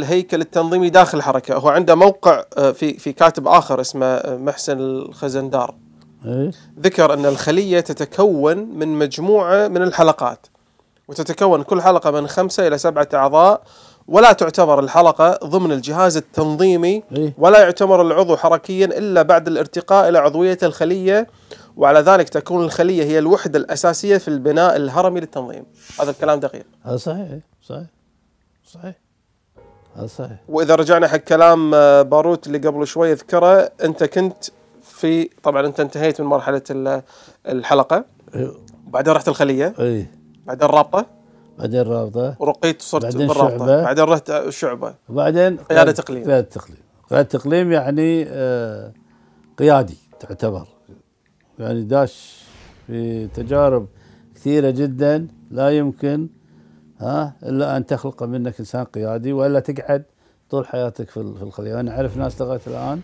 الهيكل التنظيمي داخل الحركه هو عنده موقع آه، في في كاتب اخر اسمه آه، محسن الخزندار إيه. ذكر ان الخليه تتكون من مجموعه من الحلقات وتتكون كل حلقه من خمسه الى سبعه اعضاء ولا تعتبر الحلقه ضمن الجهاز التنظيمي إيه. ولا يعتبر العضو حركيا الا بعد الارتقاء الى عضويه الخليه وعلى ذلك تكون الخليه هي الوحده الاساسيه في البناء الهرمي للتنظيم هذا الكلام دقيق هذا صحيح صحيح صحيح صحيح واذا رجعنا حق كلام آه، باروت اللي قبل شوي ذكره انت كنت في طبعا انت انتهيت من مرحله الحلقه إيه. بعدين رحت الخليه اي بعدين رابطه بعدين رابطه ورقيت وصرت بعدين بالرابطه بعدين رحت الشعبه آه، وبعدين قياده تقليم قياده تقليم قياده تقليم يعني آه، قيادي تعتبر يعني داش في تجارب كثيره جدا لا يمكن ها الا ان تخلق منك انسان قيادي والا تقعد طول حياتك في الخليه انا اعرف ناس لغايه الان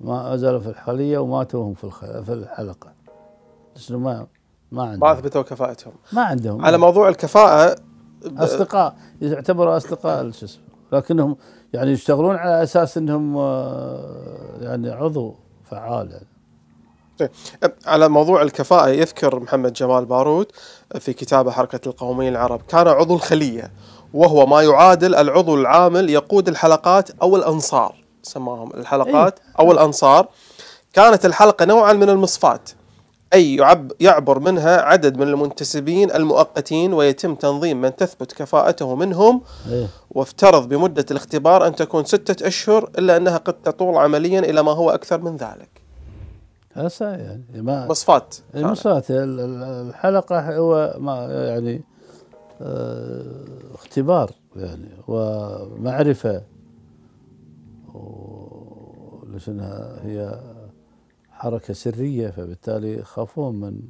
ما زالوا في الخليه وماتوا وهم في في الحلقه شنو ما ما عندهم ما اثبتوا كفاءتهم ما عندهم على موضوع الكفاءه اصدقاء يعتبروا اصدقاء شو اسمه لكنهم يعني يشتغلون على اساس انهم آه، يعني عضو فعال يعني طيب، على موضوع الكفاءة يذكر محمد جمال بارود في كتابه حركة القومية العرب كان عضو الخلية وهو ما يعادل العضو العامل يقود الحلقات أو الأنصار سماهم الحلقات إيه. أو الأنصار كانت الحلقة نوعا من المصفاة أي يعب يعبر منها عدد من المنتسبين المؤقتين ويتم تنظيم من تثبت كفاءته منهم إيه. وافترض بمدة الاختبار أن تكون ستة أشهر إلا أنها قد تطول عمليا إلى ما هو أكثر من ذلك هسه يعني ما مصفات مصفات الحلقه هو ما يعني آه، اختبار يعني ومعرفه لأنها هي حركه سريه فبالتالي يخافون من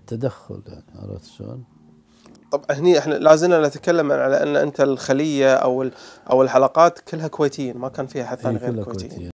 التدخل يعني عرفت شلون؟ طب هني احنا لازلنا نتكلم على ان انت الخليه او او الحلقات كلها كويتيين ما كان فيها حد ثاني غير كويتيين